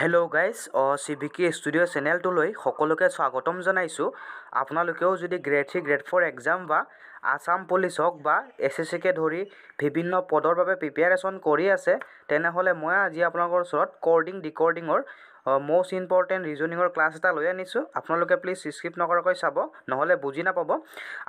hello' guys O C V K studio' চেনেলটোলৈ সকলোকে স্বাগতম জনাইছোঁ আপোনালোকেও যদি grade three grade four exam বা আছাম পুলিচ হওক বা এছ এছ চিকে ধৰি বিভিন্ন পদৰ বাবে প্ৰিপেয়াৰেশ্যন কৰি আছে তেনেহ'লে মই আজি আপোনালোকৰ ওচৰত কৰ্ডিং ডিকৰ্ডিঙৰ মষ্ট ইম্পৰ্টেণ্ট ৰিজনিঙৰ ক্লাছ এটা লৈ আনিছোঁ আপোনালোকে প্লিজ স্ক্ৰিপ নকৰাকৈ চাব নহ'লে বুজি নাপাব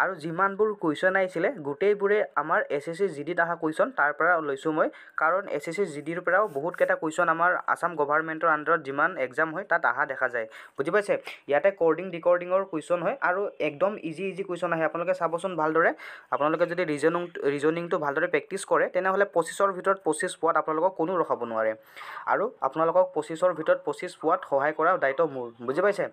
আৰু যিমানবোৰ কুৱেশ্যন আহিছিলে গোটেইবোৰে আমাৰ এছ এছ চি জি ডিত অহা কুৱেশ্যন তাৰ পৰা লৈছোঁ মই কাৰণ এছ এছ চি জি ডিৰ পৰাও বহুতকেইটা কুৱেশ্যন আমাৰ আছাম গভাৰ্ণমেণ্টৰ আণ্ডাৰত যিমান এক্সাম হয় তাত অহা দেখা যায় বুজি পাইছে ইয়াতে কৰ্ডিং ডিকৰ্ডিঙৰ কুৱেশ্যন হয় আৰু একদম ইজি ইজি কুৱেশ্যন আহে আপোনালোকে চাবচোন ভালদৰে আপোনালোকে যদি ৰিজনিং ৰিজনিংটো ভালদৰে প্ৰেক্টিচ কৰে তেনেহ'লে পঁচিছৰ ভিতৰত পঁচিছ পোৱাত আপোনালোকক কোনো ৰখাব নোৱাৰে আৰু আপোনালোকক পঁচিছৰ ভিতৰত পঁচিছ প্ৰেক্টিচ পোৱাত সহায় কৰা দায়িত্ব মোৰ বুজি পাইছে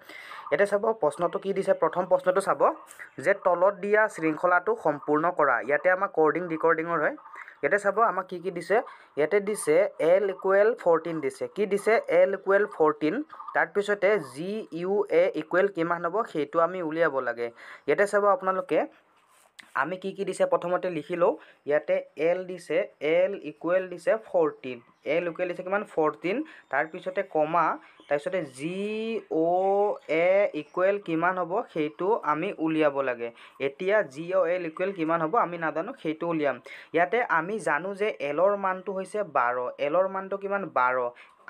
এতিয়া চাব প্ৰশ্নটো কি দিছে প্ৰথম প্ৰশ্নটো চাব যে তলত দিয়া শৃংখলাটো সম্পূৰ্ণ কৰা ইয়াতে আমাক কৰ্ডিং ডিকৰ্ডিঙৰ হয় ইয়াতে চাব আমাক কি কি দিছে ইয়াতে দিছে এল ইকুৱেল ফৰটিন দিছে কি দিছে এল ইকুৱেল ফৰটিন তাৰপিছতে জি ইউ এ ইকুৱেল কিমান হ'ব সেইটো আমি উলিয়াব লাগে ইয়াতে চাব আপোনালোকে আমি কি কি দিছে প্ৰথমতে লিখি লওঁ ইয়াতে এল দিছে এল ইকুৱেল দিছে ফৰ্টিন এল ইকুৱেল দিছে কিমান ফৰ্টিন তাৰপিছতে কমা তাৰপিছতে জি অ' এ ইকুৱেল কিমান হ'ব সেইটো আমি উলিয়াব লাগে এতিয়া জি অ' এল ইকুৱেল কিমান হ'ব আমি নাজানো সেইটো উলিয়াম ইয়াতে আমি জানো যে এলৰ মানটো হৈছে বাৰ এলৰ মানটো কিমান বাৰ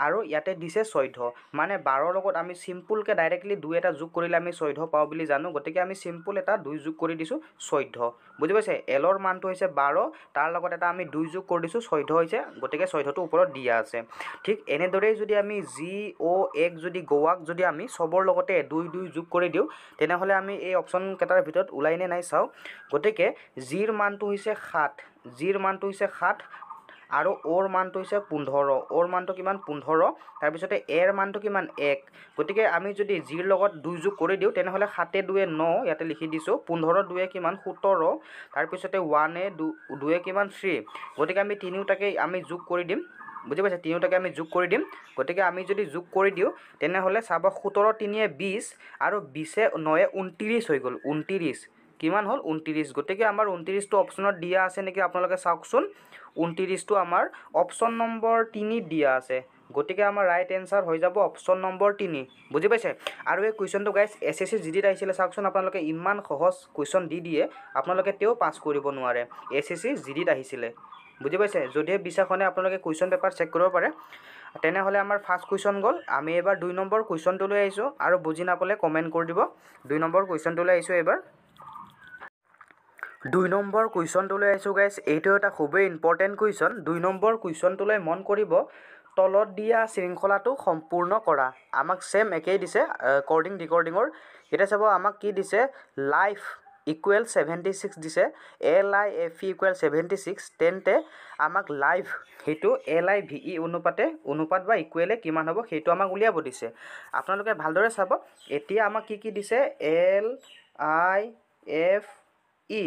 আৰু ইয়াতে দিছে চৈধ্য মানে বাৰৰ লগত আমি চিম্পুলকৈ ডাইৰেক্টলি দুই এটা যোগ কৰিলে আমি চৈধ্য পাওঁ বুলি জানো গতিকে আমি চিম্পুল এটা দুই যোগ কৰি দিছোঁ চৈধ্য বুজি পাইছে এলৰ মানটো হৈছে বাৰ তাৰ লগত এটা আমি দুই যোগ কৰি দিছোঁ চৈধ্য হৈছে গতিকে চৈধ্যটো ওপৰত দিয়া আছে ঠিক এনেদৰেই যদি আমি জি অ' এক যদি গোৱাক যদি আমি চবৰ লগতে দুই দুই যোগ কৰি দিওঁ তেনেহ'লে আমি এই অপশ্যনকেইটাৰ ভিতৰত ওলাই নে নাই চাওঁ গতিকে জিৰ মানটো হৈছে সাত জিৰ মানটো হৈছে সাত আৰু অ'ৰ মানটো হৈছে পোন্ধৰ অ'ৰ মানটো কিমান পোন্ধৰ তাৰপিছতে এৰ মানটো কিমান এক গতিকে আমি যদি জিৰ লগত দুই যোগ কৰি দিওঁ তেনেহ'লে সাতে দুৱে ন ইয়াতে লিখি দিছোঁ পোন্ধৰ দুৱে কিমান সোতৰ তাৰপিছতে ওৱানে দুৱে কিমান থ্ৰী গতিকে আমি তিনিওটাকে আমি যোগ কৰি দিম বুজি পাইছে তিনিওটাকে আমি যোগ কৰি দিম গতিকে আমি যদি যোগ কৰি দিওঁ তেনেহ'লে চাব সোতৰ তিনিয়ে বিছ আৰু বিছে নয়ে ঊনত্ৰিছ হৈ গ'ল ঊনত্ৰিছ কিমান হ'ল ঊনত্ৰিছ গতিকে আমাৰ ঊনত্ৰিছটো অপশ্যনত দিয়া আছে নেকি আপোনালোকে চাওকচোন ঊনত্ৰিছটো আমাৰ অপশ্যন নম্বৰ তিনিত দিয়া আছে গতিকে আমাৰ ৰাইট এনচাৰ হৈ যাব অপশ্যন নম্বৰ তিনি বুজি পাইছে আৰু এই কুৱেশ্যনটো guys S S C G ডিত আহিছিলে চাওকচোন আপোনালোকে ইমান সহজ কুৱেশ্যন দি দিয়ে আপোনালোকে তেও পাছ কৰিব নোৱাৰে এছ এছ চি জি ডিত আহিছিলে বুজি পাইছে যদিহে বিচাৰখনে আপোনালোকে কুৱেশ্যন পেপাৰ চেক কৰিব পাৰে তেনেহ'লে আমাৰ ফাৰ্ষ্ট কুৱেশ্যন গ'ল আমি এইবাৰ দুই নম্বৰ কুৱেশ্যনটো লৈ আহিছোঁ আৰু বুজি নাপালে কমেণ্ট কৰি দিব দুই নম্বৰ কুৱেশ্যনটো লৈ আহিছোঁ এইবাৰ দুই নম্বৰ কুৱেশ্যনটো লৈ আহিছোঁ গাইছ এইটো এটা খুবেই ইম্পৰ্টেণ্ট কুৱেশ্যন দুই নম্বৰ কুৱেশ্যনটোলৈ মন কৰিব তলত দিয়া শৃংখলাটো সম্পূৰ্ণ কৰা আমাক ছেম একেই দিছে কৰ্ডিং ডিকৰ্ডিঙৰ এতিয়া চাব আমাক কি দিছে লাইফ ইকুৱেল ছেভেণ্টি ছিক্স দিছে L I F E equal seventy six তেন্তে আমাক লাইভ সেইটো এল আই ভি ই অনুপাতে অনুপাত বা ইকুৱেলে কিমান হ'ব সেইটো আমাক উলিয়াব দিছে আপোনালোকে ভালদৰে চাব এতিয়া আমাক কি কি দিছে L I F E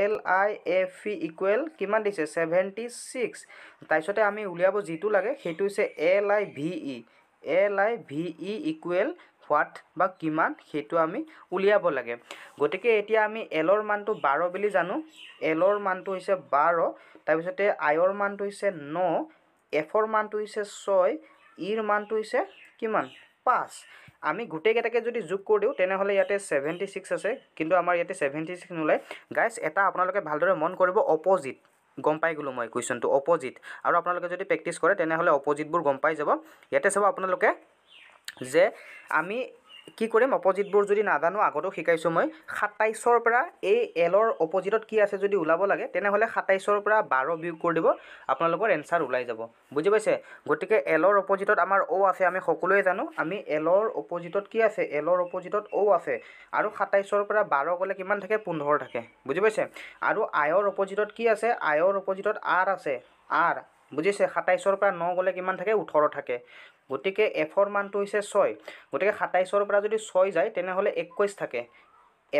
L I F E equal কিমান দিছে ছেভেণ্টি ছিক্স তাৰপিছতে আমি উলিয়াব যিটো লাগে সেইটো হৈছে L I V E L I V E equal what বা কিমান সেইটো আমি উলিয়াব লাগে গতিকে এতিয়া আমি এলৰ মানটো বাৰ বুলি জানো এলৰ মানটো হৈছে বাৰ তাৰপিছতে আইৰ মানটো হৈছে ন এফৰ মানটো হৈছে ছয় ইৰ e মানটো হৈছে কিমান পাঁচ আমি গোটেইকেইটাকে যদি যোগ কৰি দিওঁ তেনেহ'লে ইয়াতে ছেভেণ্টি ছিক্স আছে কিন্তু আমাৰ ইয়াতে ছেভেণ্টি ছিক্স নোলায় গাইছ এটা আপোনালোকে ভালদৰে মন কৰিব অপজিট গম পাই গ'লোঁ মই কুৱেশ্যনটো অপজিট আৰু আপোনালোকে যদি প্ৰেক্টিছ কৰে তেনেহ'লে অপজিটবোৰ গম পাই যাব ইয়াতে চাব আপোনালোকে যে আমি কি কৰিম অপজিটবোৰ যদি নাজানো আগতেও শিকাইছোঁ মই সাতাইছৰ পৰা এই এলৰ অপজিটত কি আছে যদি ওলাব লাগে তেনেহ'লে সাতাইছৰ পৰা বাৰ বিয়োগ কৰি দিব আপোনালোকৰ এনচাৰ ওলাই যাব বুজি পাইছে গতিকে এলৰ অপজিটত আমাৰ অ' আছে আমি সকলোৱে জানো আমি এলৰ অপজিটত কি আছে এলৰ অপজিটত অ' আছে আৰু সাতাইছৰ পৰা বাৰ গ'লে কিমান থাকে পোন্ধৰ থাকে বুজি পাইছে আৰু আয়ৰ অপজিটত কি আছে আয়ৰ অপজিটত আৰ আছে আৰ বুজিছে সাতাইছৰ পৰা ন গ'লে কিমান থাকে ওঠৰ থাকে গতিকে এফৰ মানটো হৈছে ছয় গতিকে সাতাইছৰ পৰা যদি ছয় যায় তেনেহ'লে একৈছ থাকে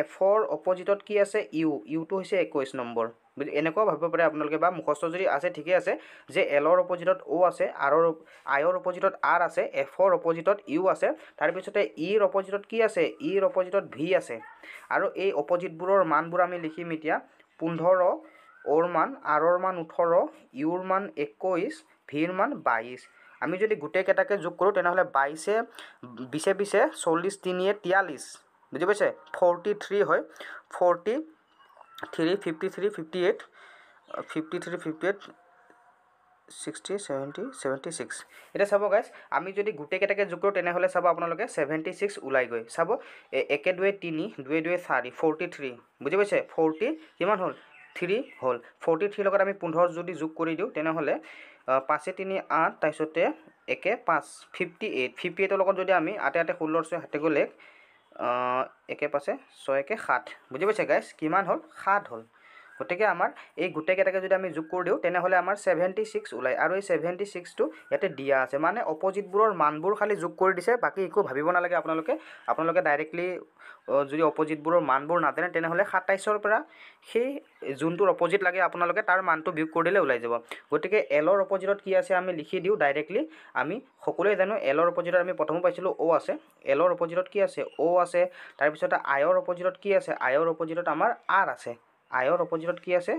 এফৰ অপজিটত কি আছে ইউ ইউটো হৈছে একৈছ নম্বৰ বুজি এনেকুৱা ভাবিব পাৰে আপোনালোকে বা মুখস্থ যদি আছে ঠিকেই আছে যে এলৰ অপজিটত অ' আছে আৰৰ আইৰ অপজিটত আৰ আছে এফৰ অপজিটত ইউ আছে তাৰপিছতে ইৰ e অপজিটত কি আছে ইৰ অপজিটত ভি আছে আৰু এই অপজিটবোৰৰ মানবোৰ আমি লিখিম এতিয়া পোন্ধৰ অ'ৰ মান আৰৰ মান ওঠৰ ইউৰ মান একৈছ ভিৰ মান বাইছ আমি যদি গোটেইকেইটাকে যোগ কৰোঁ তেনেহ'লে বাইছে বিছে বিছে চল্লিছ তিনিয়ে তিয়াল্লিছ বুজি পাইছে ফৰ্টি থ্ৰী হয় forty three fifty three fifty eight fifty three fifty eight sixty seventy seventy six এতিয়া চাব গাইছ আমি যদি গোটেইকেইটাকে যোগ কৰোঁ তেনেহ'লে চাব আপোনালোকে ছেভেণ্টি ছিক্স ওলাই গৈ চাব একে দুৱে তিনি দুৱে দুৱে চাৰি ফৰ্টি থ্ৰী বুজি পাইছে ফৰ্টি কিমান হ'ল থ্ৰী হ'ল ফৰ্টি থ্ৰীৰ লগত আমি পোন্ধৰ যদি যোগ কৰি দিওঁ তেনেহ'লে পাঁচে তিনি আঠ তাৰপিছতে একে পাঁচ ফিফটি এইট ফিফটি এইটৰ লগত যদি আমি আঁতে আঁতে ষোল্ল ছয় হাতে গ'লে একে পাছে ছয় একে সাত বুজি পাইছে গাইছ কিমান হ'ল সাত হ'ল গতিকে আমাৰ এই গোটেইকেইটাকে যদি আমি যোগ কৰি দিওঁ তেনেহ'লে আমাৰ ছেভেণ্টি ছিক্স ওলায় আৰু এই ছেভেণ্টি ছিক্সটো ইয়াতে দিয়া আছে মানে অপজিটবোৰৰ মানবোৰ খালী যোগ কৰি দিছে বাকী একো ভাবিব নালাগে আপোনালোকে আপোনালোকে ডাইৰেক্টলি যদি অপজিটবোৰৰ মানবোৰ নাজানে তেনেহ'লে সাতাইছৰ পৰা সেই যোনটোৰ অপজিট লাগে আপোনালোকে তাৰ মানটো বিয়োগ কৰি দিলে ওলাই যাব গতিকে এলৰ অপজিটত কি আছে আমি লিখি দিওঁ ডাইৰেক্টলি আমি সকলোৱে জানো এলৰ অপজিটত আমি প্ৰথমে পাইছিলোঁ অ' আছে এলৰ অপজিটত কি আছে অ' আছে তাৰপিছতে আয়ৰ অপজিটত কি আছে আয়ৰ অপজিটত আমাৰ আৰ আছে আয়ৰ অপজিটত কি আছে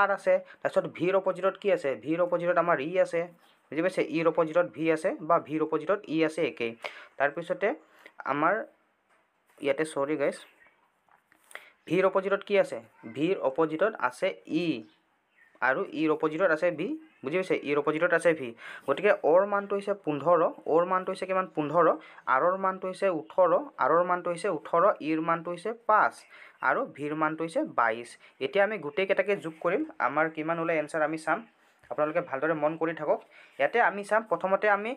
আৰ আছে তাৰপিছত ভিৰ অপজিটত কি আছে ভিৰ অপজিটত আমাৰ ই আছে বুজি পাইছে ইৰ অপজিটত ভি আছে বা ভিৰ অপজিটত ই আছে একেই তাৰপিছতে আমাৰ ইয়াতে চৰি গাইছ ভিৰ অপজিটত কি আছে ভিৰ অপজিটত আছে ই আৰু ইৰ অপজিটত আছে ভি বুজি পাইছে ইৰ অপজিটত আছে ভি গতিকে অৰ মানটো হৈছে পোন্ধৰ অ'ৰ মানটো হৈছে কিমান পোন্ধৰ আৰৰ মানটো হৈছে ওঠৰ আৰৰ মানটো হৈছে ওঠৰ ইৰ মানটো হৈছে পাঁচ আৰু ভিৰ মানটো হৈছে বাইছ এতিয়া আমি গোটেইকেইটাকে যোগ কৰিম আমাৰ কিমান ওলাই এনচাৰ আমি চাম আপোনালোকে ভালদৰে মন কৰি থাকক ইয়াতে আমি চাম প্ৰথমতে আমি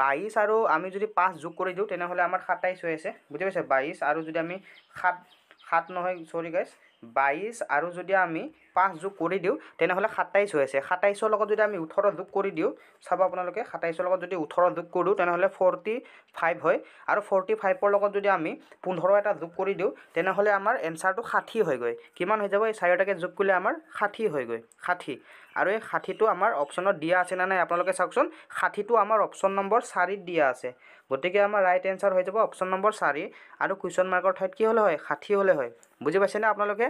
বাইছ আৰু আমি যদি পাঁচ যোগ কৰি দিওঁ তেনেহ'লে আমাৰ সাতাইছ হৈ আছে বুজি পাইছে বাইছ আৰু যদি আমি সাত সাত নহয় চৰি গাইছ বাইছ আৰু যদি আমি পাঁচ যোগ কৰি দিওঁ তেনেহ'লে সাতাইছ হৈ আছে সাতাইছৰ লগত যদি আমি ওঠৰ যোগ কৰি দিওঁ চাব আপোনালোকে সাতাইছৰ লগত যদি ওঠৰ যোগ কৰোঁ তেনেহ'লে ফৰ্টি ফাইভ হয় আৰু ফৰ্টি ফাইভৰ লগত যদি আমি পোন্ধৰ এটা যোগ কৰি দিওঁ তেনেহ'লে আমাৰ এনচাৰটো ষাঠি হৈ গৈ কিমান হৈ যাব এই চাৰিওটাকে যোগ কৰিলে আমাৰ ষাঠি হৈ গৈ ষাঠি আৰু এই ষাঠিটো আমাৰ অপশ্যনত দিয়া আছে নে নাই আপোনালোকে চাওকচোন ষাঠিটো আমাৰ অপশ্যন নম্বৰ চাৰিত দিয়া আছে গতিকে আমাৰ ৰাইট এনচাৰ হৈ যাব অপশ্যন নম্বৰ চাৰি আৰু কুৱেশ্যন মাৰ্কৰ ঠাইত কি হ'লে হয় ষাঠি হ'লে হয় বুজি পাইছেনে আপোনালোকে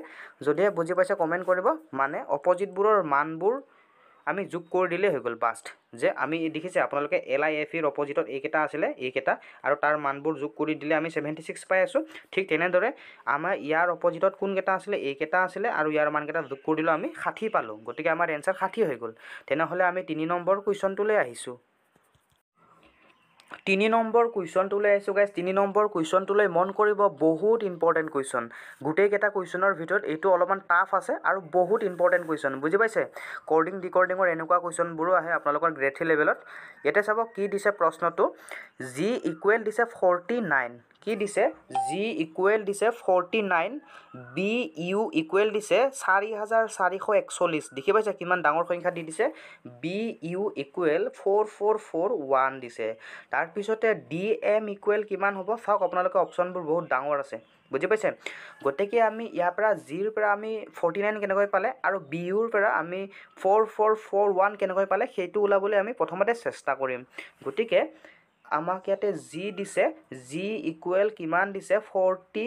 যদিহে বুজি পাইছে কমেণ্ট কৰিব মানে অপজিটবোৰৰ মানবোৰ আমি যোগ কৰি দিলেই হৈ গ'ল বাষ্ট যে আমি দেখিছে আপোনালোকে এল আই এফ ইৰ অপজিটত এইকেইটা আছিলে এইকেইটা আৰু তাৰ মানবোৰ যোগ কৰি দিলে আমি ছেভেণ্টি ছিক্স পাই আছোঁ ঠিক তেনেদৰে আমাৰ ইয়াৰ অপজিটত কোনকেইটা আছিলে এইকেইটা আছিলে আৰু ইয়াৰ মানকেইটা যোগ কৰি দিলোঁ আমি ষাঠি পালোঁ গতিকে আমাৰ এনচাৰ ষাঠি হৈ গ'ল তেনেহ'লে আমি তিনি নম্বৰ কুৱেশ্যনটোলৈ আহিছোঁ তিনি নম্বৰ কুৱেশ্যনটো লৈ আহিছোঁ গাইজ তিনি নম্বৰ কুৱেশ্যনটোলৈ মন কৰিব বহুত ইম্পৰ্টেণ্ট কুৱেশ্যন গোটেইকেইটা কুৱেশ্যনৰ ভিতৰত এইটো অলপমান টাফ আছে আৰু বহুত ইম্পৰ্টেণ্ট কুৱেশ্যন বুজি পাইছে কৰ্ডিং ডিকৰ্ডিঙৰ এনেকুৱা কুৱেশ্যনবোৰো আহে আপোনালোকৰ গ্ৰেড থ্ৰী লেভেলত ইয়াতে চাব কি দিছে প্ৰশ্নটো জি ইকুৱেল দিছে ফৰ্টি নাইন কি দিছে জি ইকুৱেল দিছে forty nine B U equal দিছে চাৰি হাজাৰ চাৰিশ একচল্লিছ দেখি পাইছে কিমান ডাঙৰ সংখ্যা দি দিছে B U equal four four four one দিছে তাৰপিছতে ডি এম ইকুৱেল কিমান হ'ব চাওক আপোনালোকে অপশ্যনবোৰ বহুত ডাঙৰ আছে বুজি পাইছে গতিকে আমি ইয়াৰ পৰা জিৰ পৰা আমি ফৰ্টি নাইন কেনেকৈ পালে আৰু বি ইউৰ পৰা আমি ফ'ৰ ফ'ৰ ফ'ৰ ওৱান কেনেকৈ পালে সেইটো ওলাবলৈ আমি প্ৰথমতে চেষ্টা কৰিম গতিকে আমাক ইয়াতে জি দিছে জি ইকুৱেল কিমান দিছে ফৰ্টি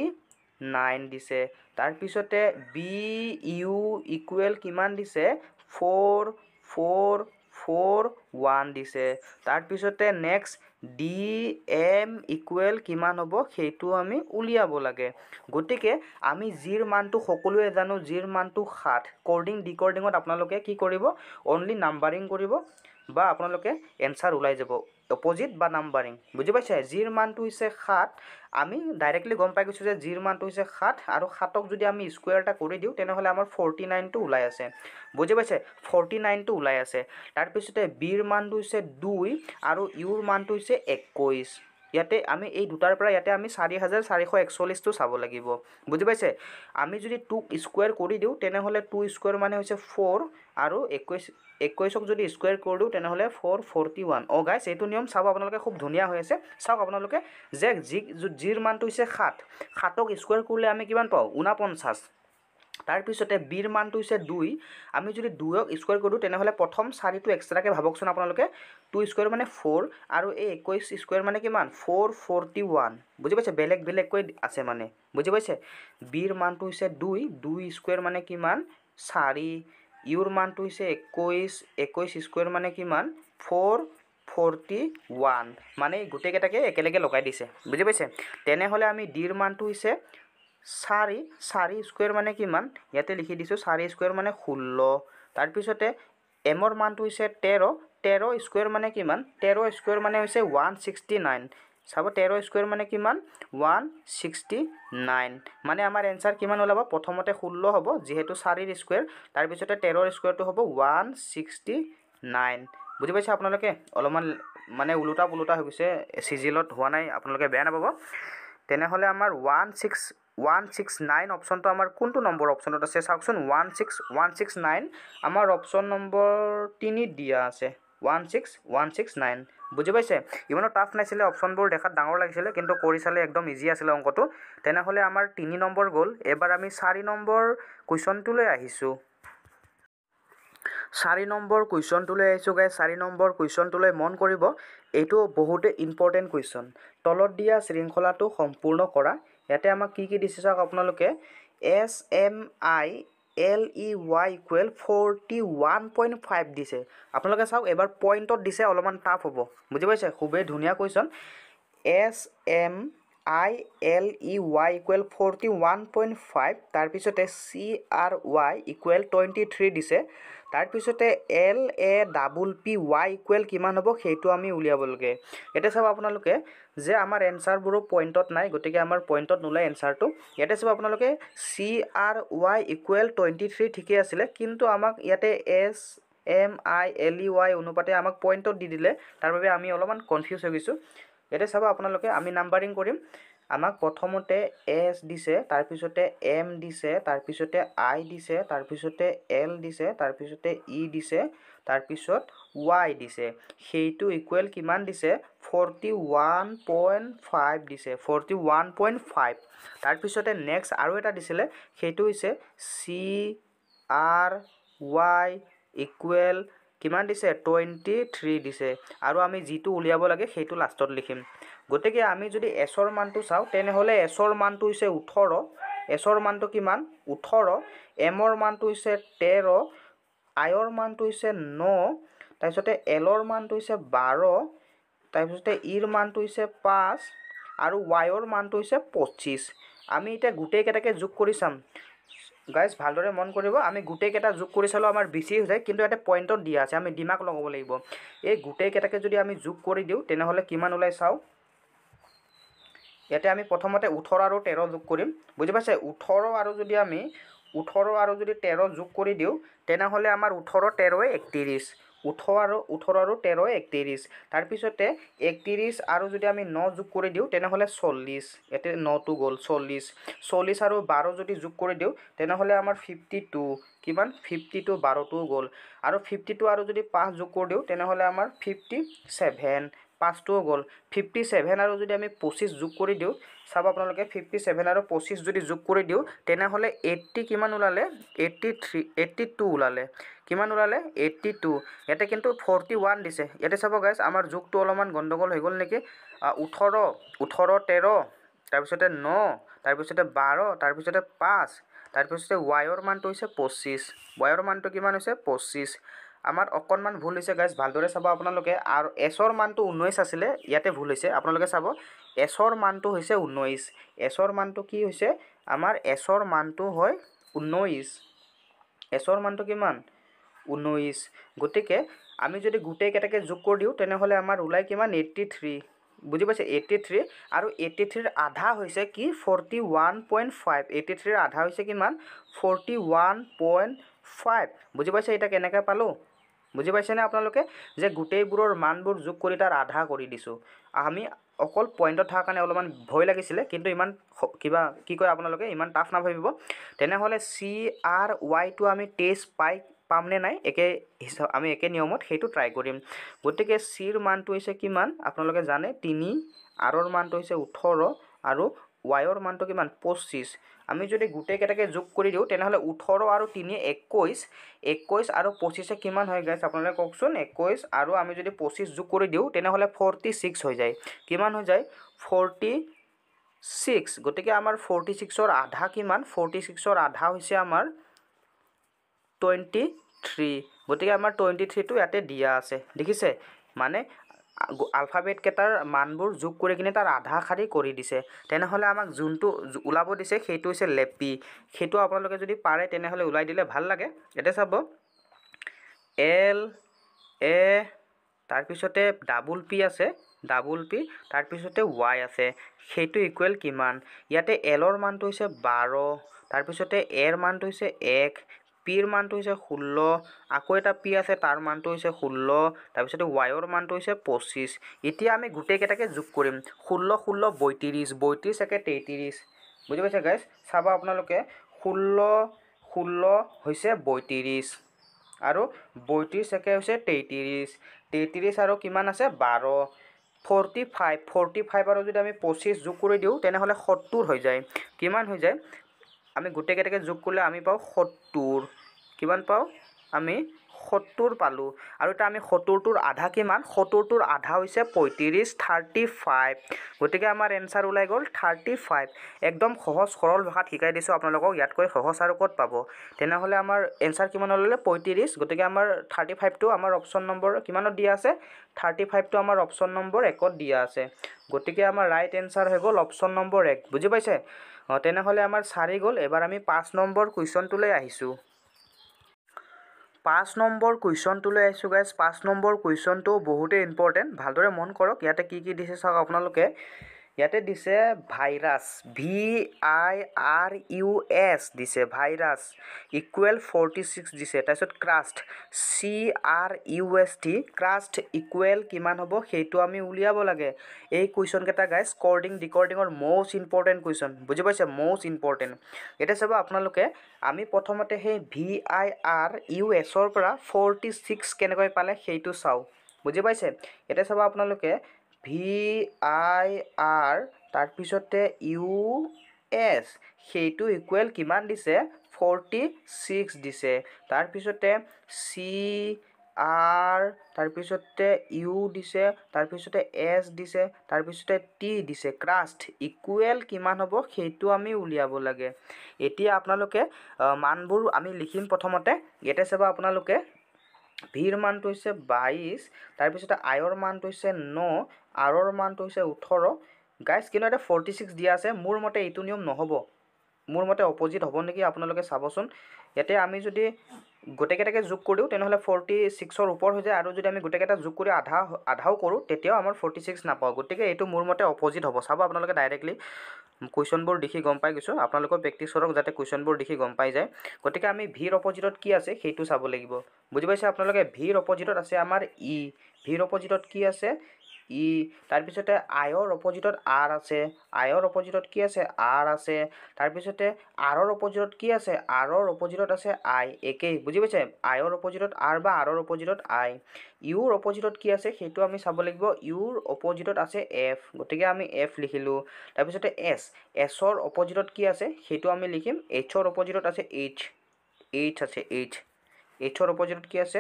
নাইন দিছে তাৰপিছতে বি ইউ ইকুৱেল কিমান দিছে ফ'ৰ ফ'ৰ ফ'ৰ ওৱান দিছে তাৰপিছতে নেক্সট ডি এম ইকুৱেল কিমান হ'ব সেইটো আমি উলিয়াব লাগে গতিকে আমি জিৰ মানটো সকলোৱে জানো জিৰ মানটো সাত কৰ্ডিং ডি কৰ্ডিঙত আপোনালোকে কি কৰিব অনলি নাম্বাৰিং কৰিব বা আপোনালোকে এনচাৰ ওলাই যাব অপজিট বা নাম্বাৰিং বুজি পাইছে জিৰ মানটো হৈছে সাত আমি ডাইৰেক্টলি গম পাই গৈছোঁ যে জিৰ মানটো হৈছে সাত আৰু সাতক যদি আমি স্কুৱেৰ এটা কৰি দিওঁ তেনেহ'লে আমাৰ ফৰ্টি নাইনটো ওলাই আছে বুজি পাইছে ফৰ্টি নাইনটো ওলাই আছে তাৰপিছতে বিৰ মানটো হৈছে দুই আৰু ইউৰ মানটো হৈছে একৈছ ইয়াতে আমি এই দুটাৰ পৰা ইয়াতে আমি চাৰি হাজাৰ চাৰিশ একচল্লিছটো চাব লাগিব বুজি পাইছে আমি যদি টুক স্কুৱেৰ কৰি দিওঁ তেনেহ'লে টু স্কুৱেৰ মানে হৈছে ফ'ৰ আৰু একৈছ একৈছক যদি স্কুৱেৰ কৰি দিওঁ তেনেহ'লে ফ'ৰ ফৰ্টি ওৱান অ' গাইছ এইটো নিয়ম চাব আপোনালোকে খুব ধুনীয়া হৈ আছে চাওক আপোনালোকে যে যি যিৰ মানটো হৈছে সাত সাতক স্কুৱেৰ কৰিলে আমি কিমান পাওঁ ঊনপঞ্চাছ তাৰপিছতে বিৰ মানটো হৈছে দুই আমি যদি দুয়ক স্কুৱেৰ কৰোঁ তেনেহ'লে প্ৰথম চাৰিটো এক্সট্ৰাকৈ ভাবকচোন আপোনালোকে টু স্কুৱেৰ মানে ফ'ৰ আৰু এই একৈছ স্কুৱেৰ মানে কিমান ফ'ৰ ফৰ্টি ওৱান বুজি পাইছে বেলেগ বেলেগকৈ আছে মানে বুজি পাইছে বিৰ মানটো হৈছে দুই দুই স্কুৱেৰ মানে কিমান চাৰি ইউৰ মানটো হৈছে একৈছ একৈছ স্কুৱেৰ মানে কিমান ফ'ৰ ফৰ্টি ওৱান মানে গোটেইকেইটাকে একেলগে লগাই দিছে বুজি পাইছে তেনেহ'লে আমি ডিৰ মানটো হৈছে চাৰি চাৰি স্কুৱেৰ মানে কিমান ইয়াতে লিখি দিছোঁ চাৰি স্কুৱেৰ মানে ষোল্ল তাৰপিছতে এমৰ মানটো হৈছে তেৰ তেৰ স্কুৱেৰ মানে কিমান তেৰ স্কুৱেৰ মানে হৈছে ওৱান ছিক্সটি নাইন চাব তেৰ স্কুৱেৰ মানে কিমান ওৱান ছিক্সটি নাইন মানে আমাৰ এনচাৰ কিমান ওলাব প্ৰথমতে ষোল্ল হ'ব যিহেতু চাৰিৰ স্কুৱেৰ তাৰপিছতে তেৰ স্কুৱেৰটো হ'ব ওৱান ছিক্সটি নাইন বুজি পাইছে আপোনালোকে অলপমান মানে ওলোটা পোলোটা হৈ গৈছে চিজিলত হোৱা নাই আপোনালোকে বেয়া নাপাব তেনেহ'লে আমাৰ one six one six nine অপশ্যনটো আমাৰ কোনটো নম্বৰ অপশ্যনত আছে চাওকচোন one six one six nine আমাৰ অপশ্যন নম্বৰ তিনিত দিয়া আছে one six one six nine বুজি পাইছে ইমানো টাফ নাছিলে অপশ্যনবোৰ দেখাত ডাঙৰ লাগিছিলে কিন্তু কৰি চালে একদম ইজি আছিলে অংকটো তেনেহ'লে আমাৰ তিনি নম্বৰ গ'ল এবাৰ আমি চাৰি নম্বৰ কুৱেশ্যনটোলৈ আহিছোঁ চাৰি নম্বৰ কুৱেশ্যনটোলৈ আহিছোঁ গাই চাৰি নম্বৰ কুৱেশ্যনটোলৈ মন কৰিব এইটো বহুতে ইম্পৰ্টেণ্ট কুৱেশ্যন তলত দিয়া শৃংখলাটো সম্পূৰ্ণ কৰা ইয়াতে আমাক কি কি দিছে চাওক আপোনালোকে S M I L E Y equal forty one point five দিছে আপোনালোকে চাওক এবাৰ পইণ্টত দিছে অলপমান টাফ হ'ব বুজি পাইছে খুবেই ধুনীয়া question S M I L E Y equal forty one point five তাৰপিছতে C R Y equal twenty three দিছে তাৰপিছতে L A double P Y equal কিমান হ'ব সেইটো আমি উলিয়াব লাগে ইয়াতে চাব আপোনালোকে যে আমাৰ এনচাৰবোৰো পইণ্টত নাই গতিকে আমাৰ পইণ্টত নোলায় এনচাৰটো ইয়াতে চাব আপোনালোকে C R Y equal twenty three ঠিকেই আছিলে কিন্তু আমাক ইয়াতে S M I L E Y অনুপাতে আমাক পইণ্টত দি দিলে তাৰ বাবে আমি অলপমান কনফিউজ হৈ গৈছোঁ ইয়াতে চাব আপোনালোকে আমি নাম্বাৰিং কৰিম আমাক প্ৰথমতে এছ দিছে তাৰপিছতে এম দিছে তাৰপিছতে আই দিছে তাৰপিছতে এল দিছে তাৰপিছতে ই e দিছে তাৰপিছত ৱাই দিছে সেইটো ইকুৱেল কিমান দিছে ফৰ্টি ওৱান পইণ্ট ফাইভ দিছে ফৰ্টি ওৱান পইণ্ট ফাইভ তাৰপিছতে নেক্সট আৰু এটা দিছিলে সেইটো হৈছে চি আৰ ৱাই ইকুৱেল কিমান দিছে টুৱেণ্টি থ্ৰী দিছে আৰু আমি যিটো উলিয়াব লাগে সেইটো লাষ্টত লিখিম গতিকে আমি যদি এছৰ মানটো চাওঁ তেনেহ'লে এছৰ মানটো হৈছে ওঠৰ এছৰ মানটো কিমান ওঠৰ এমৰ মানটো হৈছে তেৰ আইৰ মানটো হৈছে ন তাৰপিছতে এলৰ মানটো হৈছে বাৰ তাৰপিছতে ইৰ মানটো হৈছে পাঁচ আৰু ৱাইৰ মানটো হৈছে পঁচিছ আমি এতিয়া গোটেইকেইটাকে যোগ কৰি চাম গাইজ ভালদৰে মন কৰিব আমি গোটেইকেইটা যোগ কৰি চালোঁ আমাৰ বেছি হৈ যায় কিন্তু ইয়াতে পইণ্টত দিয়া আছে আমি ডিমাক লগাব লাগিব এই গোটেইকেইটাকে যদি আমি যোগ কৰি দিওঁ তেনেহ'লে কিমান ওলাই চাওঁ ইয়াতে আমি প্ৰথমতে ওঠৰ আৰু তেৰ যোগ কৰিম বুজি পাইছে ওঠৰ আৰু যদি আমি ওঠৰ আৰু যদি তেৰ যোগ কৰি দিওঁ তেনেহ'লে আমাৰ ওঠৰ তেৰ একত্ৰিছ ওঠৰ আৰু ওঠৰ আৰু তেৰ একত্ৰিছ তাৰপিছতে একত্ৰিছ আৰু যদি আমি ন যোগ কৰি দিওঁ তেনেহ'লে চল্লিছ ইয়াতে নটো গ'ল চল্লিছ চল্লিছ আৰু বাৰ যদি যোগ কৰি দিওঁ তেনেহ'লে আমাৰ ফিফটি টু কিমান ফিফটি টু বাৰটোও গ'ল আৰু ফিফটি টু আৰু যদি পাঁচ যোগ কৰি দিওঁ তেনেহ'লে আমাৰ ফিফটি ছেভেন পাঁচটোও গ'ল ফিফটি ছেভেন আৰু যদি আমি পঁচিছ যোগ কৰি দিওঁ চাব আপোনালোকে ফিফটি ছেভেন আৰু পঁচিছ যদি যোগ কৰি দিওঁ তেনেহ'লে এইট্টি কিমান ওলালে এইট্টি থ্ৰী এইট্টি টু ওলালে কিমান ওলালে এইট্টি টু ইয়াতে কিন্তু ফৰ্টি ওৱান দিছে ইয়াতে চাব গাইছ আমাৰ যোগটো অলপমান গণ্ডগোল হৈ গ'ল নেকি ওঠৰ ওঠৰ তেৰ তাৰপিছতে ন তাৰপিছতে বাৰ তাৰপিছতে পাঁচ তাৰপিছতে ৱাইৰ মানটো হৈছে পঁচিছ ৱাইৰ মানটো কিমান হৈছে পঁচিছ আমাৰ অকণমান ভুল হৈছে গাইজ ভালদৰে চাব আপোনালোকে আৰু এছৰ মানটো ঊনৈছ আছিলে ইয়াতে ভুল হৈছে আপোনালোকে চাব এছৰ মানটো হৈছে ঊনৈছ এছৰ মানটো কি হৈছে আমাৰ এছৰ মানটো হয় ঊনৈছ এছৰ মানটো কিমান ঊনৈছ গতিকে আমি যদি গোটেইকেইটাকে যোগ কৰি দিওঁ তেনেহ'লে আমাৰ ওলাই কিমান এইট্টি থ্ৰী বুজি পাইছে এইট্টি থ্ৰী আৰু এইট্টি থ্ৰীৰ আধা হৈছে কি forty one point five eighty থ্ৰীৰ আধা হৈছে কিমান ফৰ্টি ওৱান পইণ্ট ফাইভ বুজি পাইছে এতিয়া কেনেকৈ পালোঁ বুজি পাইছেনে আপোনালোকে যে গোটেইবোৰৰ মানবোৰ যোগ কৰি তাৰ আধা কৰি দিছোঁ আমি অকল পইণ্টত থকাৰ কাৰণে অলপমান ভয় লাগিছিলে কিন্তু ইমান কিবা কি কয় আপোনালোকে ইমান টাফ নাভাবিব তেনেহ'লে চি আৰ ৱাইটো আমি টেষ্ট পাই পামনে নাই একে হিচাপ আমি একে নিয়মত সেইটো ট্ৰাই কৰিম গতিকে চিৰ মানটো হৈছে কিমান আপোনালোকে জানে তিনি আৰৰ মানটো হৈছে ওঠৰ আৰু ৱাইৰ মানটো কিমান পঁচিছ আমি যদি গোটেইকেইটাকে যোগ কৰি দিওঁ তেনেহ'লে ওঠৰ আৰু তিনি একৈছ একৈছ আৰু পঁচিছে কিমান হয় গেছ আপোনালোকে কওকচোন একৈছ আৰু আমি যদি পঁচিছ যোগ কৰি দিওঁ তেনেহ'লে ফৰ্টি ছিক্স হৈ যায় কিমান হৈ যায় ফৰ্টি ছিক্স গতিকে আমাৰ ফৰ্টি ছিক্সৰ আধা কিমান ফৰ্টি ছিক্সৰ আধা হৈছে আমাৰ টুৱেণ্টি থ্ৰী গতিকে আমাৰ টুৱেণ্টি থ্ৰীটো ইয়াতে দিয়া আছে দেখিছে মানে আলফাবেটকেইটাৰ মানবোৰ যোগ কৰি কিনে তাৰ আধা শাৰী কৰি দিছে তেনেহ'লে আমাক যোনটো ওলাব দিছে সেইটো হৈছে লেপি সেইটো আপোনালোকে যদি পাৰে তেনেহ'লে ওলাই দিলে ভাল লাগে এতিয়া চাব এল এ তাৰপিছতে ডাবল পি আছে ডাবল পি তাৰপিছতে ৱাই আছে সেইটো ইকুৱেল কিমান ইয়াতে এলৰ মানটো হৈছে বাৰ তাৰপিছতে এৰ মানটো হৈছে এক পিৰ মানটো হৈছে ষোল্ল আকৌ এটা পি আছে তাৰ মানটো হৈছে ষোল্ল তাৰপিছতে ৱাইৰ মানটো হৈছে পঁচিছ এতিয়া আমি গোটেইকেইটাকে যোগ কৰিম ষোল্ল ষোল্ল বৈত্ৰিছ বৈত্ৰিছ একে তেত্ৰিছ বুজি পাইছে গাইজ চাবা আপোনালোকে ষোল্ল ষোল্ল হৈছে বৈত্ৰিছ আৰু বৈত্ৰিছ একে হৈছে তেত্ৰিছ তেত্ৰিছ আৰু কিমান আছে বাৰ ফৰ্টি ফাইভ ফৰ্টি ফাইভ আৰু যদি আমি পঁচিছ যোগ কৰি দিওঁ তেনেহ'লে সত্তৰ হৈ যায় কিমান হৈ যায় আমি গোটেইকেইটাকে যোগ কৰিলে আমি পাওঁ সত্তৰ কিমান পাওঁ আমি সত্তৰ পালোঁ আৰু এতিয়া আমি সত্তৰটোৰ আধা কিমান সত্তৰটোৰ আধা হৈছে পঁয়ত্ৰিছ থাৰ্টি ফাইভ গতিকে আমাৰ এনচাৰ ওলাই গ'ল থাৰ্টি ফাইভ একদম সহজ সৰল ভাষাত শিকাই দিছোঁ আপোনালোকক ইয়াতকৈ সহজ আৰু ক'ত পাব তেনেহ'লে আমাৰ এনচাৰ কিমান ওলালে পঁয়ত্ৰিছ গতিকে আমাৰ থাৰ্টি ফাইভটো আমাৰ অপশ্যন নম্বৰ কিমানত দিয়া আছে থাৰ্টি ফাইভটো আমাৰ অপশ্যন নম্বৰ একত দিয়া আছে গতিকে আমাৰ ৰাইট এনচাৰ হৈ গ'ল অপশ্যন নম্বৰ এক বুজি পাইছে অঁ তেনেহ'লে আমাৰ চাৰি গ'ল এবাৰ আমি পাঁচ নম্বৰ কুৱেশ্যনটোলৈ আহিছোঁ পাঁচ নম্বৰ কুৱেশ্যনটো লৈ আহিছোঁ গাইছ পাঁচ নম্বৰ কুৱেশ্যনটো বহুতেই ইম্পৰ্টেণ্ট ভালদৰে মন কৰক ইয়াতে কি কি দিছে চাওক আপোনালোকে ইয়াতে দিছে virus V I R U S দিছে ভাইৰাছ ইকুৱেল ফৰ্টি ছিক্স দিছে তাৰপিছত crust C R U S T crust equal কিমান হ'ব সেইটো আমি উলিয়াব লাগে এই কুৱেশ্যনকেইটা গাই স্কৰ্ডিং ডিকৰ্ডিঙৰ মষ্ট ইম্পৰ্টেণ্ট কুৱেশ্যন বুজি পাইছে মষ্ট ইম্পৰ্টেণ্ট এতিয়া চাব আপোনালোকে আমি প্ৰথমতে সেই ভি আই আৰ ইউ এছৰ পৰা ফৰ্টি ছিক্স কেনেকৈ পালে সেইটো চাওঁ বুজি পাইছে এতিয়া চাব আপোনালোকে ভি আই আৰ তাৰপিছতে ইউ এছ সেইটো ইকুৱেল কিমান দিছে ফৰ্টি ছিক্স দিছে তাৰপিছতে চি আৰ তাৰপিছতে ইউ দিছে তাৰপিছতে এছ দিছে তাৰপিছতে টি দিছে ক্ৰাষ্ট ইকুৱেল কিমান হ'ব সেইটো আমি উলিয়াব লাগে এতিয়া আপোনালোকে মানবোৰ আমি লিখিম প্ৰথমতে গেটে চাব আপোনালোকে ভিৰ মানটো হৈছে বাইছ তাৰপিছতে আয়ৰ মানটো হৈছে ন আৰৰ মানটো হৈছে ওঠৰ গাইছ কিন্তু এতিয়া ফৰ্টি ছিক্স দিয়া আছে মোৰ মতে এইটো নিয়ম নহ'ব মোৰ মতে অপজিট হ'ব নেকি আপোনালোকে চাবচোন ইয়াতে আমি যদি গোটেইকেইটাকে যোগ কৰোঁ তেনেহ'লে ফৰ্টি ছিক্সৰ ওপৰ হৈ যায় আৰু যদি আমি গোটেইকেইটা যোগ কৰি আধা আধাও কৰোঁ তেতিয়াও আমাৰ ফৰ্টি ছিক্স নাপাওঁ গতিকে এইটো মোৰ মতে অপজিট হ'ব চাব আপোনালোকে ডাইৰেক্টলি কুৱেশ্যনবোৰ দেখি গম পাই গৈছোঁ আপোনালোকৰ প্ৰেক্টিছৰক যাতে কুৱেশ্যনবোৰ দেখি গম পাই যায় গতিকে আমি ভিৰ অপজিটত কি আছে সেইটো চাব লাগিব বুজি পাইছে আপোনালোকে ভিৰ অপজিটত আছে আমাৰ ই ভিৰ অপজিটত কি আছে ই তাৰপিছতে আয়ৰ অপজিটত আৰ আছে আয়ৰ অপজিটত কি আছে আৰ আছে তাৰপিছতে আৰৰ অপজিটত কি আছে আৰৰ অপজিটত আছে আই একেই বুজি পাইছে আয়ৰ অপজিটত আৰ বা আৰৰ অপজিটত আই ইউৰ অপজিটত কি আছে সেইটো আমি চাব লাগিব ইউৰ অপজিটত আছে এফ গতিকে আমি এফ লিখিলোঁ তাৰপিছতে এছ এছৰ অপজিটত কি আছে সেইটো আমি লিখিম এইচৰ অপজিটত আছে এইচ এইচ আছে এইচ এইচৰ অপজিটত কি আছে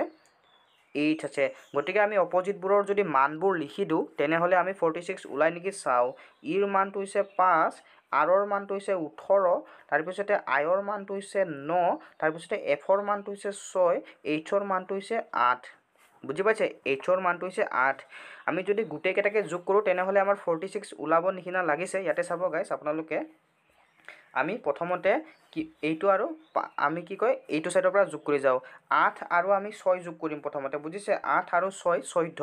এইট আছে গতিকে আমি অপজিটবোৰৰ যদি মানবোৰ লিখি দিওঁ তেনেহ'লে আমি ফৰ্টি ছিক্স ওলাই নেকি চাওঁ ইৰ মানটো হৈছে পাঁচ আৰৰ মানটো হৈছে ওঠৰ তাৰপিছতে আয়ৰ মানটো হৈছে ন তাৰপিছতে এফৰ মানটো হৈছে ছয় এইচৰ মানটো হৈছে আঠ বুজি পাইছে এইচৰ মানটো হৈছে আঠ আমি যদি গোটেইকেইটাকে যোগ কৰোঁ তেনেহ'লে আমাৰ ফৰ্টি ছিক্স ওলাব নিচিনা লাগিছে ইয়াতে চাব গাইছ আপোনালোকে আমি প্ৰথমতে কি এইটো আৰু আমি কি কয় এইটো ছাইডৰ পৰা যোগ কৰি যাওঁ আঠ আৰু আমি ছয় যোগ কৰিম প্ৰথমতে বুজিছে আঠ আৰু ছয় চৈধ্য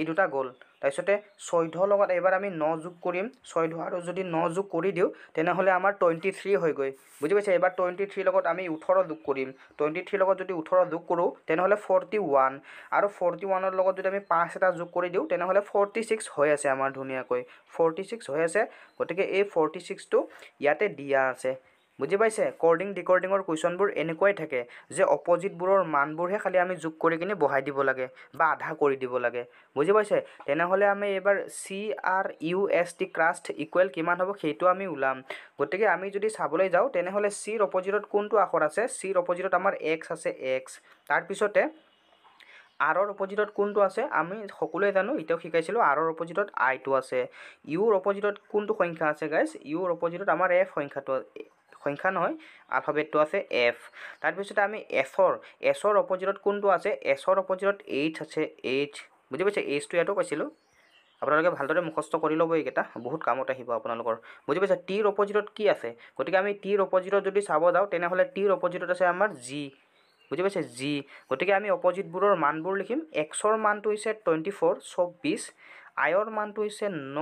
এই দুটা গ'ল তাৰপিছতে চৈধ্য লগত এইবাৰ আমি ন যোগ কৰিম চৈধ্য আৰু যদি ন যোগ কৰি দিওঁ তেনেহ'লে আমাৰ টুৱেণ্টি থ্ৰী হৈ গৈ বুজি পাইছে এইবাৰ টুৱেণ্টি থ্ৰী লগত আমি ওঠৰ যোগ কৰিম টুৱেণ্টি থ্ৰী লগত যদি ওঠৰ যোগ কৰোঁ তেনেহ'লে ফৰ্টি ওৱান আৰু ফৰ্টি ওৱানৰ লগত যদি আমি পাঁচ এটা যোগ কৰি দিওঁ তেনেহ'লে ফৰ্টি ছিক্স হৈ আছে আমাৰ ধুনীয়াকৈ ফৰ্টি ছিক্স হৈ আছে গতিকে এই ফৰ্টি ছিক্সটো ইয়াতে দিয়া আছে বুজি পাইছে কৰ্ডিং ডিকৰ্ডিঙৰ কুৱেশ্যনবোৰ এনেকুৱাই থাকে যে অপজিটবোৰৰ মানবোৰহে খালি আমি যোগ কৰি কিনে বহাই দিব লাগে বা আধা কৰি দিব লাগে বুজি পাইছে তেনেহ'লে আমি এইবাৰ C R U S T crust equal কিমান হ'ব সেইটো আমি ওলাম গতিকে আমি যদি চাবলৈ যাওঁ তেনেহ'লে চিৰ অপজিটত কোনটো আখৰ আছে চিৰ অপজিটত আমাৰ এক্স আছে এক্স তাৰপিছতে আৰৰ অপজিটত কোনটো আছে আমি সকলোৱে জানো এতিয়াও শিকাইছিলোঁ আৰৰ অপজিটত আইটো আছে ইউৰ অপজিটত কোনটো সংখ্যা আছে গাইজ ইউৰ অপজিটত আমাৰ এফ সংখ্যাটো সংখ্যা নহয় আলফাবেটটো আছে এফ তাৰপিছতে আমি এছৰ এছৰ অপজিটত কোনটো আছে এছৰ অপজিটত এইচ আছে এইচ বুজি পাইছে এইচটো ইয়াতো পাইছিলোঁ আপোনালোকে ভালদৰে মুখস্থ কৰি ল'ব এইকেইটা বহুত কামত আহিব আপোনালোকৰ বুজি পাইছে টিৰ অপজিটত কি আছে গতিকে আমি টিৰ অপজিটত যদি চাব যাওঁ তেনেহ'লে টিৰ অপজিটত আছে আমাৰ জি বুজি পাইছে জি গতিকে আমি অপজিটবোৰৰ মানবোৰ লিখিম এক্সৰ মানটো হৈছে টুৱেণ্টি ফ'ৰ চৌব্বিছ আয়ৰ মানটো হৈছে ন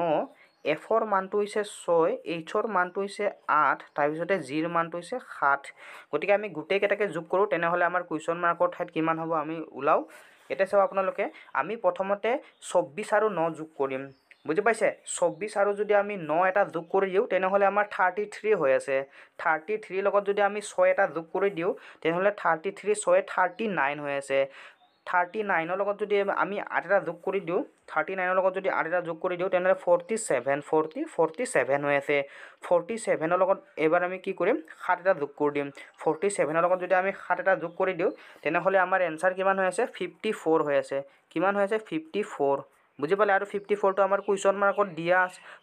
এফৰ মানটো হৈছে ছয় এইচৰ মানটো হৈছে আঠ তাৰপিছতে জিৰ মানটো হৈছে সাত গতিকে আমি গোটেইকেইটাকে যোগ কৰোঁ তেনেহ'লে আমাৰ কুৱেশ্যন মাৰ্কৰ ঠাইত কিমান হ'ব আমি ওলাওঁ এতিয়া চাওক আপোনালোকে আমি প্ৰথমতে চৌব্বিছ আৰু ন যোগ কৰিম বুজি পাইছে চৌব্বিছ আৰু যদি আমি ন এটা যোগ কৰি দিওঁ তেনেহ'লে আমাৰ থাৰ্টি থ্ৰী হৈ আছে থাৰ্টি থ্ৰীৰ লগত যদি আমি ছয় এটা যোগ কৰি দিওঁ তেনেহ'লে থাৰ্টি থ্ৰী ছয় থাৰ্টি নাইন হৈ আছে থাৰ্টি নাইনৰ লগত যদি আমি আঠ এটা যোগ কৰি দিওঁ থাৰ্টি নাইনৰ লগত যদি আঠ এটা যোগ কৰি দিওঁ তেনেহ'লে forty seven forty forty seven হৈ আছে ফৰ্টি ছেভেনৰ লগত এইবাৰ আমি কি কৰিম সাত এটা যোগ কৰি দিম ফৰ্টি ছেভেনৰ লগত যদি আমি সাত এটা যোগ কৰি দিওঁ তেনেহ'লে আমাৰ এনচাৰ কিমান হৈ আছে ফিফটি ফ'ৰ হৈ আছে কিমান হৈ আছে ফিফটি ফ'ৰ বুজি পালে আৰু ফিফটি ফ'ৰটো আমাৰ কুৱেশ্যন মাৰ্কত দিয়া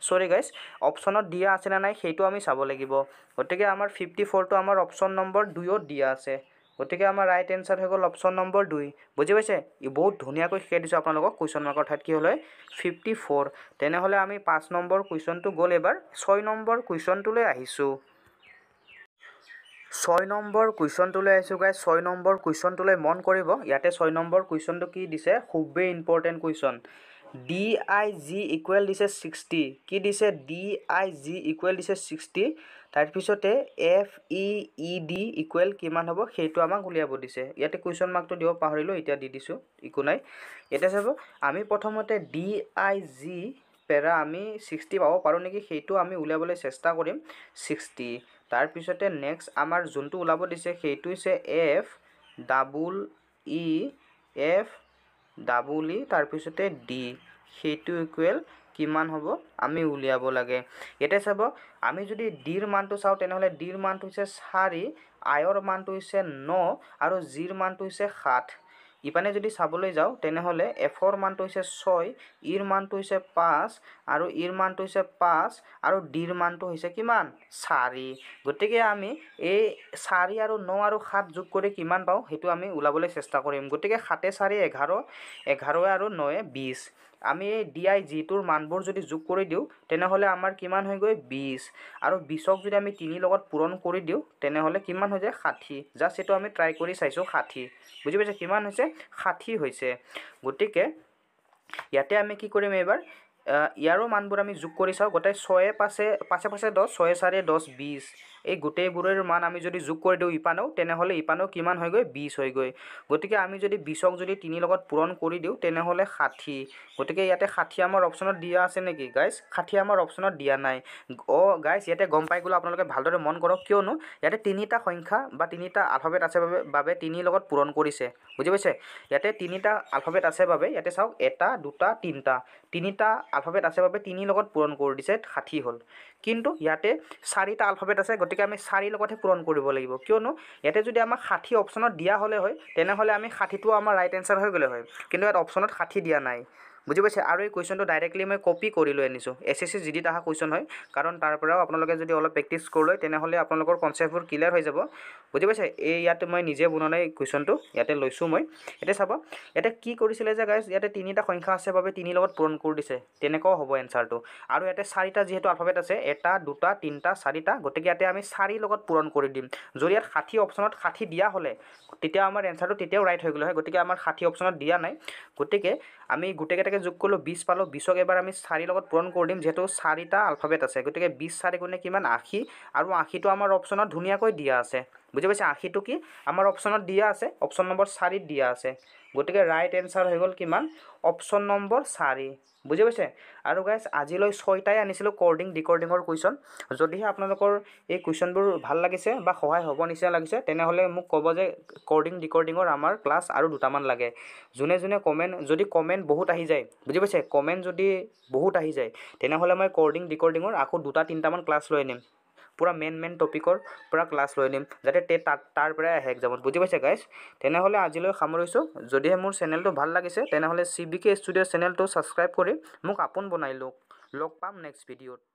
চৰি গাইজ অপশ্যনত দিয়া আছেনে নাই সেইটো আমি চাব লাগিব গতিকে আমাৰ ফিফটি ফ'ৰটো আমাৰ অপশ্যন নম্বৰ দুয়ত দিয়া আছে গতিকে আমাৰ ৰাইট এনচাৰ হৈ গ'ল অপশ্যন নম্বৰ দুই বুজি পাইছে ই বহুত ধুনীয়াকৈ শিকাই দিছোঁ আপোনালোকক কুৱেশ্যন মাৰ্কৰ ঠাইত কি হ'ল হয় ফিফটি ফ'ৰ তেনেহ'লে আমি পাঁচ নম্বৰ কুৱেশ্যনটো গ'ল এইবাৰ ছয় নম্বৰ কুৱেশ্যনটোলৈ আহিছোঁ ছয় নম্বৰ কুৱেশ্যনটোলৈ আহিছোঁ গাই ছয় নম্বৰ কুৱেশ্যনটোলৈ মন কৰিব ইয়াতে ছয় নম্বৰ কুৱেশ্যনটো কি দিছে খুবেই important question D I G equal দিছে ছিক্সটি কি দিছে ডি আই জি ইকুৱেল দিছে ছিক্সটি তাৰপিছতে F E e, E e, D equal কিমান হ'ব সেইটো আমাক উলিয়াব দিছে ইয়াতে কুৱেশ্যন মাৰ্কটো দিব পাহৰিলোঁ এতিয়া দি দিছোঁ একো নাই এতিয়া চাব আমি প্ৰথমতে ডি আই জি পেৰা আমি ছিক্সটি পাব পাৰোঁ নেকি সেইটো আমি উলিয়াবলৈ চেষ্টা কৰিম ছিক্সটি তাৰপিছতে নেক্সট আমাৰ যোনটো ওলাব দিছে সেইটো হৈছে F double E F double E তাৰপিছতে ডি সেইটো ইকুৱেল কিমান হ'ব আমি উলিয়াব লাগে ইয়াতে চাব আমি যদি ডিৰ মানটো চাওঁ তেনেহ'লে ডিৰ মানটো হৈছে চাৰি আয়ৰ মানটো হৈছে ন আৰু জিৰ মানটো হৈছে সাত ইপানে যদি চাবলৈ যাওঁ তেনেহ'লে এফৰ মানটো হৈছে ছয় ইৰ মানটো হৈছে পাঁচ আৰু ইৰ মানটো হৈছে পাঁচ আৰু ডিৰ মানটো হৈছে কিমান চাৰি গতিকে আমি এই চাৰি আৰু ন আৰু সাত যোগ কৰি কিমান পাওঁ সেইটো আমি ওলাবলৈ চেষ্টা কৰিম গতিকে সাতে চাৰি এঘাৰ এঘাৰ আৰু নয়ে বিছ আমি এই ডি আই জিটোৰ মানবোৰ যদি যোগ কৰি দিওঁ তেনেহ'লে আমাৰ কিমান হৈ গৈ বিছ আৰু বিছক যদি আমি তিনি লগত পূৰণ কৰি দিওঁ তেনেহ'লে কিমান হৈ যায় ষাঠি জাষ্ট এইটো আমি ট্ৰাই কৰি চাইছোঁ ষাঠি বুজি পাইছোঁ কিমান হৈছে ষাঠি হৈছে গতিকে ইয়াতে আমি কি কৰিম এইবাৰ ইয়াৰো মানবোৰ আমি যোগ কৰি চাওঁ গোটেই ছয়ে পাঁচে পাঁচে পাঁচে দহ ছয়ে চাৰে দহ বিছ এই গোটেইবোৰৰ মান আমি যদি যোগ কৰি দিওঁ ইপানেও তেনেহ'লে ইপানেও কিমান হৈ গৈ বিছ হৈ গতিকে আমি যদি বিছক যদি তিনি লগত পূৰণ কৰি দিওঁ তেনেহ'লে ষাঠি গতিকে ইয়াতে ষাঠি আমাৰ অপশ্যনত দিয়া আছে নেকি গাইজ ষাঠি আমাৰ অপশ্যনত দিয়া নাই অ গাইজ ইয়াতে গম পাই গ'লো আপোনালোকে ভালদৰে মন কৰক কিয়নো ইয়াতে তিনিটা সংখ্যা বা তিনিটা আলফাবেট আছে বাবে বাবে তিনিৰ লগত পূৰণ কৰিছে বুজি পাইছে ইয়াতে তিনিটা আলফাবেট আছে বাবে ইয়াতে চাওক এটা দুটা তিনিটা তিনিটা আলফাবেট আছে বাবে তিনিৰ লগত পূৰণ কৰি দিছে ষাঠি হ'ল কিন্তু ইয়াতে চাৰিটা আলফাবেট আছে গতিকে গতিকে আমি চাৰি লগতহে পূৰণ কৰিব লাগিব কিয়নো ইয়াতে যদি আমাক ষাঠি অপশ্যনত দিয়া হ'লে হয় তেনেহ'লে আমি ষাঠিটো আমাৰ ৰাইট এনচাৰ হৈ গ'লে হয় কিন্তু ইয়াত অপশ্যনত ষাঠি দিয়া নাই বুজি পাইছে আৰু এই কুৱেশ্যনটো ডাইৰেক্টলি মই কপি কৰি লৈ আনিছোঁ এছ এছ চি যি দিত কুৱেশ্যন হয় কাৰণ তাৰ পৰাও আপোনালোকে যদি অলপ প্ৰেক্টিছ কৰিলে তেনেহ'লে আপোনালোকৰ কনচেপ্টবোৰ ক্লিয়াৰ হৈ যাব বুজি পাইছে এই ইয়াত মই নিজে বনোৱা নাই কুৱেশ্যনটো ইয়াতে লৈছোঁ মই এতিয়া চাব ইয়াতে কি কৰিছিলে যে গাইছ ইয়াতে তিনিটা সংখ্যা আছে বাবে তিনি লগত পূৰণ কৰি দিছে তেনেকুৱাও হ'ব এনচাৰটো আৰু ইয়াতে চাৰিটা যিহেতু আলফাবেট আছে এটা দুটা তিনিটা চাৰিটা গতিকে ইয়াতে আমি চাৰিৰ লগত পূৰণ কৰি দিম যদি ইয়াত ষাঠি অপশ্যনত ষাঠি দিয়া হ'লে তেতিয়া আমাৰ এনচাৰটো তেতিয়াও ৰাইট হৈ গ'লে হয় গতিকে আমাৰ ষাঠি অপশ্যনত দিয়া নাই গতিকে আমি গোটেইকেইটাকে এতিয়ালৈকে যোগ কৰিলোঁ বিছ পালোঁ বিছক এবাৰ আমি চাৰিৰ লগত পূৰণ কৰি দিম যিহেতু চাৰিটা আলফাবেট আছে গতিকে বিছ চাৰি গুণে কিমান আশী আৰু আশীটো আমাৰ অপশ্যনত ধুনীয়াকৈ দিয়া আছে বুজি পাইছা আশীটো কি আমাৰ অপশ্যনত দিয়া আছে অপশ্যন নম্বৰ চাৰিত দিয়া আছে গতিকে ৰাইট এনচাৰ হৈ গ'ল কিমান অপশ্যন নম্বৰ চাৰি বুজি পাইছে আৰু গাইছ আজিলৈ ছয়টাই আনিছিলোঁ কৰ্ডিং ডিকৰ্ডিঙৰ কুৱেশ্যন যদিহে আপোনালোকৰ এই কুৱেশ্যনবোৰ ভাল লাগিছে বা সহায় হ'ব নিচিনা লাগিছে তেনেহ'লে মোক ক'ব যে কৰ্ডিং ডিকৰ্ডিঙৰ আমাৰ ক্লাছ আৰু দুটামান লাগে যোনে যোনে কমেণ্ট যদি কমেণ্ট বহুত আহি যায় বুজি পাইছে কমেণ্ট যদি বহুত আহি যায় তেনেহ'লে মই কৰ্ডিং ডিকৰ্ডিঙৰ আকৌ দুটা তিনিটামান ক্লাছ লৈ আনিম পুৰা মেইন মেইন টপিকৰ পৰা ক্লাছ লৈ নিম যাতে তাত তাৰ পৰাই আহে এক্সামত বুজি পাইছে গাইজ তেনেহ'লে আজিলৈ সামৰিছোঁ যদিহে মোৰ চেনেলটো ভাল লাগিছে তেনেহ'লে চি বি কে ষ্টুডিঅ' চেনেলটো ছাবস্ক্ৰাইব কৰি মোক আপোন বনাই লওক লগ পাম নেক্সট ভিডিঅ'ত